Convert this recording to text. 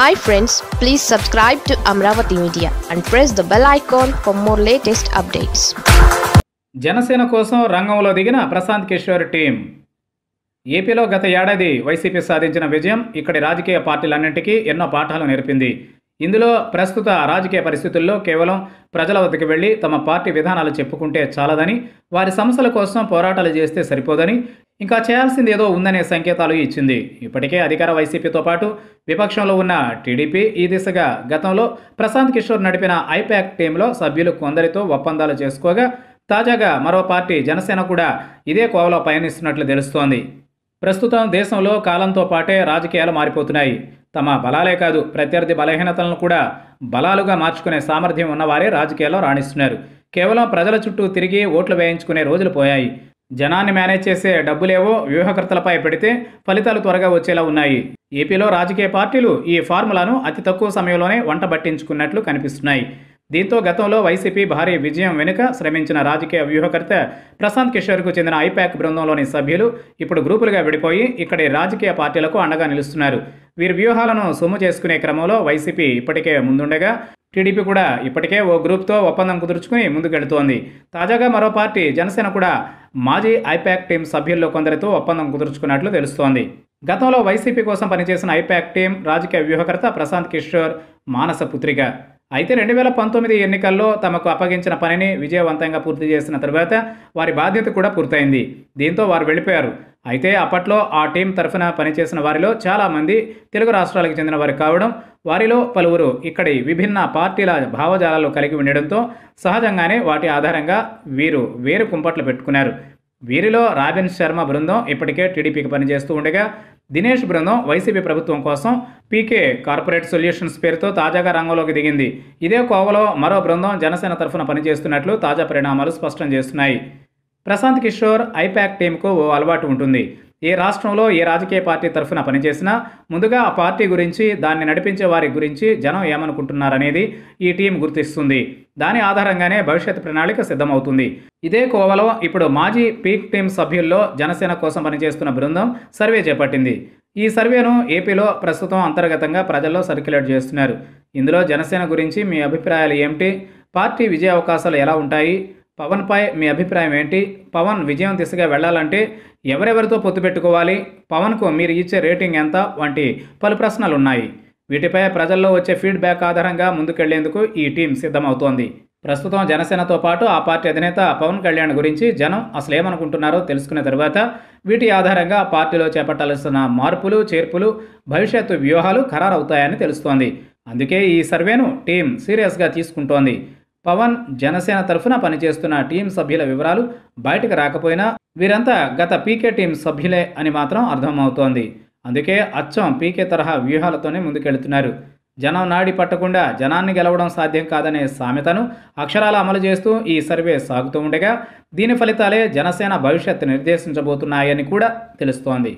hi friends please subscribe to Amaravati media and press the bell icon for more latest updates Janasena కోసం రంగంలో దిగిన Prashanth Kishore team ఏపీలో గత ఏడాది వైసీపీ సాధించిన విజయం ఇక్కడి రాజకీయ పార్టీలన్నింటికీ ఎన్నో పాఠాలు నేర్పింది ఇందులో ప్రస్తుత రాజకీయ పరిస్థితుల్లో కేవలం ప్రజల వద్దకు వెళ్ళి తమ పార్టీ విధానాలు చెప్పుకుంటే చాలదని వారి సమస్యల కోసం పోరాటాలు చేస్తే సరిపోదని ఇంకా చేయాల్సింది ఏదో ఉందనే సంకేతాలు ఇచ్చింది ఇప్పటికే అధికార వైసీపీతో పాటు విపక్షంలో ఉన్న టీడీపీ ఈ దిశగా గతంలో ప్రశాంత్ కిషోర్ నడిపిన ఐపాక్ టీంలో సభ్యులు కొందరితో ఒప్పందాలు చేసుకోగా తాజాగా మరో పార్టీ జనసేన కూడా ఇదే కోవలో పయనిస్తున్నట్లు తెలుస్తోంది ప్రస్తుతం దేశంలో కాలంతో పాటే రాజకీయాలు మారిపోతున్నాయి తమ బలాలే కాదు ప్రత్యర్థి బలహీనతలను కూడా బలాలుగా మార్చుకునే సామర్థ్యం ఉన్నవారే రాజకీయాల్లో రాణిస్తున్నారు కేవలం ప్రజల చుట్టూ తిరిగి ఓట్లు వేయించుకునే రోజులు పోయాయి జనాన్ని మేనేజ్ చేసే డబ్బులేవో వ్యూహకర్తలపై పెడితే ఫలితాలు త్వరగా వచ్చేలా ఉన్నాయి ఏపీలో రాజకీయ పార్టీలు ఈ ఫార్ములాను అతి తక్కువ సమయంలోనే వంట పట్టించుకున్నట్లు కనిపిస్తున్నాయి దీంతో గతంలో వైసీపీ భారీ విజయం వెనుక శ్రమించిన రాజకీయ వ్యూహకర్త ప్రశాంత్ కిషోర్కు చెందిన ఐపాక్ బృందంలోని సభ్యులు ఇప్పుడు గ్రూపులుగా విడిపోయి ఇక్కడి రాజకీయ పార్టీలకు అండగా నిలుస్తున్నారు వీరి వ్యూహాలను సొమ్ము చేసుకునే క్రమంలో వైసీపీ ఇప్పటికే ముందుండగా టీడీపీ కూడా ఇప్పటికే ఓ గ్రూప్తో ఒప్పందం కుదుర్చుకుని ముందుకెళుతోంది తాజాగా మరో పార్టీ జనసేన కూడా మాజీ ఐపాక్ టీం సభ్యుల్లో కొందరితో ఒప్పందం కుదుర్చుకున్నట్లు తెలుస్తోంది గతంలో వైసీపీ కోసం పనిచేసిన ఐపాక్ టీం రాజకీయ వ్యూహకర్త ప్రశాంత్ కిషోర్ మానస పుత్రిక అయితే రెండు వేల పంతొమ్మిది ఎన్నికల్లో తమకు అప్పగించిన పనిని విజయవంతంగా పూర్తి చేసిన తర్వాత వారి బాధ్యత కూడా పూర్తయింది దీంతో వారు వెళ్ళిపోయారు అయితే అప్పట్లో ఆ టీం తరఫున పనిచేసిన వారిలో చాలామంది తెలుగు రాష్ట్రాలకు చెందిన వారు కావడం వారిలో పలువురు ఇక్కడి విభిన్న పార్టీల భావజాలాలు కలిగి ఉండడంతో సహజంగానే వాటి ఆధారంగా వీరు వేరు కుంపట్లు పెట్టుకున్నారు వీరిలో రాబిన్ శర్మ బృందం ఇప్పటికే టీడీపీకి పనిచేస్తూ ఉండగా దినేష్ బృందం వైసీపీ ప్రభుత్వం కోసం పీకే కార్పొరేట్ సొల్యూషన్స్ పేరుతో తాజాగా రంగంలోకి దిగింది ఇదే కోవలో మరో బృందం జనసేన తరఫున పనిచేస్తున్నట్లు తాజా పరిణామాలు స్పష్టం చేస్తున్నాయి ప్రశాంత్ కిషోర్ ఐపాక్ టీంకు ఓ అలవాటు ఉంటుంది ఏ రాష్ట్రంలో ఏ రాజకీయ పార్టీ తరఫున పనిచేసినా ముందుగా ఆ పార్టీ గురించి దాన్ని నడిపించే వారి గురించి జనం ఏమనుకుంటున్నారనేది ఈ టీం గుర్తిస్తుంది దాని ఆధారంగానే భవిష్యత్ ప్రణాళిక సిద్ధమవుతుంది ఇదే కోవలో ఇప్పుడు మాజీ పీక్ టీం సభ్యుల్లో జనసేన కోసం పనిచేస్తున్న బృందం సర్వే చేపట్టింది ఈ సర్వేను ఏపీలో ప్రస్తుతం అంతర్గతంగా ప్రజల్లో సర్క్యులేట్ చేస్తున్నారు ఇందులో జనసేన గురించి మీ అభిప్రాయాలు ఏమిటి పార్టీ విజయ అవకాశాలు ఎలా ఉంటాయి పవన్పై మీ అభిప్రాయం ఏంటి పవన్ విజయం దిశగా వెళ్ళాలంటే ఎవరెవరితో పొత్తు పెట్టుకోవాలి పవన్కు మీరు ఇచ్చే రేటింగ్ ఎంత వంటి పలు ప్రశ్నలు ఉన్నాయి వీటిపై ప్రజల్లో వచ్చే ఫీడ్బ్యాక్ ఆధారంగా ముందుకెళ్లేందుకు ఈ టీం సిద్ధమవుతోంది ప్రస్తుతం జనసేనతో పాటు ఆ పార్టీ అధినేత పవన్ కళ్యాణ్ గురించి జనం అసలు ఏమనుకుంటున్నారో తెలుసుకున్న తర్వాత వీటి ఆధారంగా పార్టీలో చేపట్టాల్సిన మార్పులు చేర్పులు భవిష్యత్తు వ్యూహాలు ఖరారవుతాయని తెలుస్తోంది అందుకే ఈ సర్వేను టీం సీరియస్గా తీసుకుంటోంది పవన్ జనసేన తరఫున పనిచేస్తున్న టీం సభ్యుల వివరాలు బయటకు రాకపోయినా వీరంతా గత పీకే టీం సభ్యులే అని మాత్రం అర్థమవుతోంది అందుకే అచ్చం పీకే తరహా వ్యూహాలతోనే ముందుకెళ్తున్నారు జనం నాడి పట్టకుండా జనాన్ని గెలవడం సాధ్యం కాదనే సామెతను అక్షరాల అమలు చేస్తూ ఈ సర్వే సాగుతూ ఉండగా దీని ఫలితాలే జనసేన భవిష్యత్తు నిర్దేశించబోతున్నాయని కూడా తెలుస్తోంది